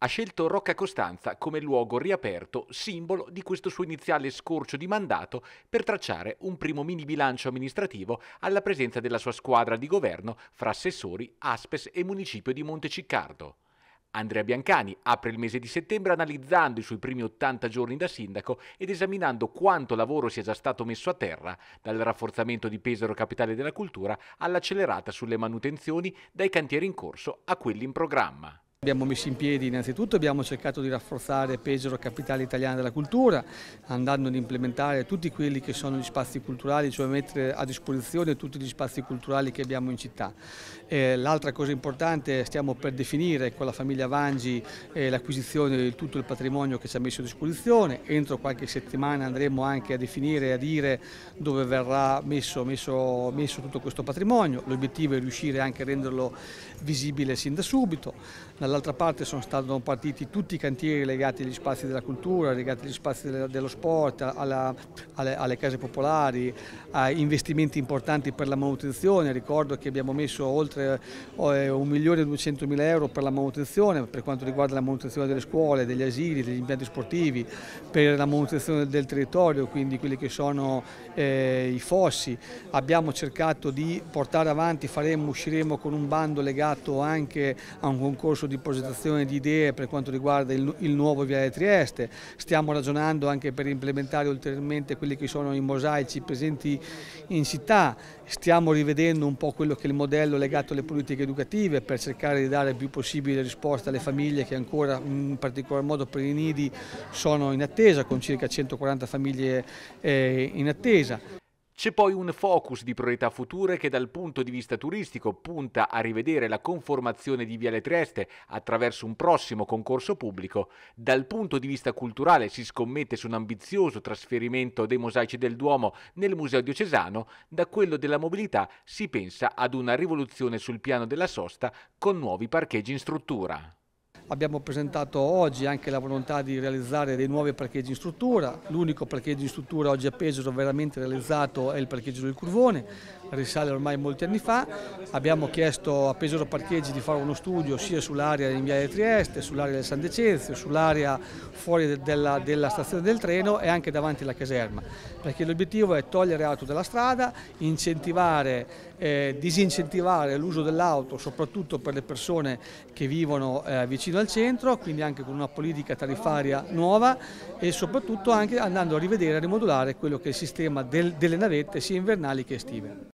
ha scelto Rocca Costanza come luogo riaperto, simbolo di questo suo iniziale scorcio di mandato, per tracciare un primo mini bilancio amministrativo alla presenza della sua squadra di governo fra assessori, Aspes e municipio di Monteciccardo. Andrea Biancani apre il mese di settembre analizzando i suoi primi 80 giorni da sindaco ed esaminando quanto lavoro sia già stato messo a terra, dal rafforzamento di Pesaro Capitale della Cultura all'accelerata sulle manutenzioni, dai cantieri in corso a quelli in programma. Abbiamo messo in piedi innanzitutto, abbiamo cercato di rafforzare Pesaro Capitale Italiana della Cultura, andando ad implementare tutti quelli che sono gli spazi culturali, cioè mettere a disposizione tutti gli spazi culturali che abbiamo in città. Eh, l'altra cosa importante, stiamo per definire con la famiglia Vangi eh, l'acquisizione di tutto il patrimonio che ci ha messo a disposizione, entro qualche settimana andremo anche a definire e a dire dove verrà messo, messo, messo tutto questo patrimonio, l'obiettivo è riuscire anche a renderlo visibile sin da subito. La Dall'altra parte sono stati partiti tutti i cantieri legati agli spazi della cultura, legati agli spazi dello sport, alla, alle, alle, case popolari, a investimenti importanti per la manutenzione. Ricordo che abbiamo messo oltre 1.200.000 eh, euro per la manutenzione, per quanto riguarda la manutenzione delle scuole, degli asili, degli impianti sportivi, per la manutenzione del territorio, quindi quelli che sono eh, i fossi. Abbiamo cercato di portare avanti, faremo, usciremo con un bando legato anche a un concorso di di di idee per quanto riguarda il, il nuovo Viale Trieste, stiamo ragionando anche per implementare ulteriormente quelli che sono i mosaici presenti in città, stiamo rivedendo un po' quello che è il modello legato alle politiche educative per cercare di dare il più possibile risposta alle famiglie che ancora in particolar modo per i nidi sono in attesa con circa 140 famiglie eh, in attesa. C'è poi un focus di priorità future che dal punto di vista turistico punta a rivedere la conformazione di Viale Trieste attraverso un prossimo concorso pubblico. Dal punto di vista culturale si scommette su un ambizioso trasferimento dei mosaici del Duomo nel Museo Diocesano, da quello della mobilità si pensa ad una rivoluzione sul piano della sosta con nuovi parcheggi in struttura. Abbiamo presentato oggi anche la volontà di realizzare dei nuovi parcheggi in struttura. L'unico parcheggio in struttura oggi a Pesaro veramente realizzato è il parcheggio del Curvone, risale ormai molti anni fa. Abbiamo chiesto a Pesaro Parcheggi di fare uno studio sia sull'area in via di Trieste, sull'area del San Decenzio, sull'area fuori della, della stazione del treno e anche davanti alla caserma. Perché l'obiettivo è togliere auto dalla strada, incentivare, eh, disincentivare l'uso dell'auto soprattutto per le persone che vivono eh, vicino vicino al centro, quindi anche con una politica tariffaria nuova e soprattutto anche andando a rivedere e a rimodulare quello che è il sistema del, delle navette sia invernali che estive.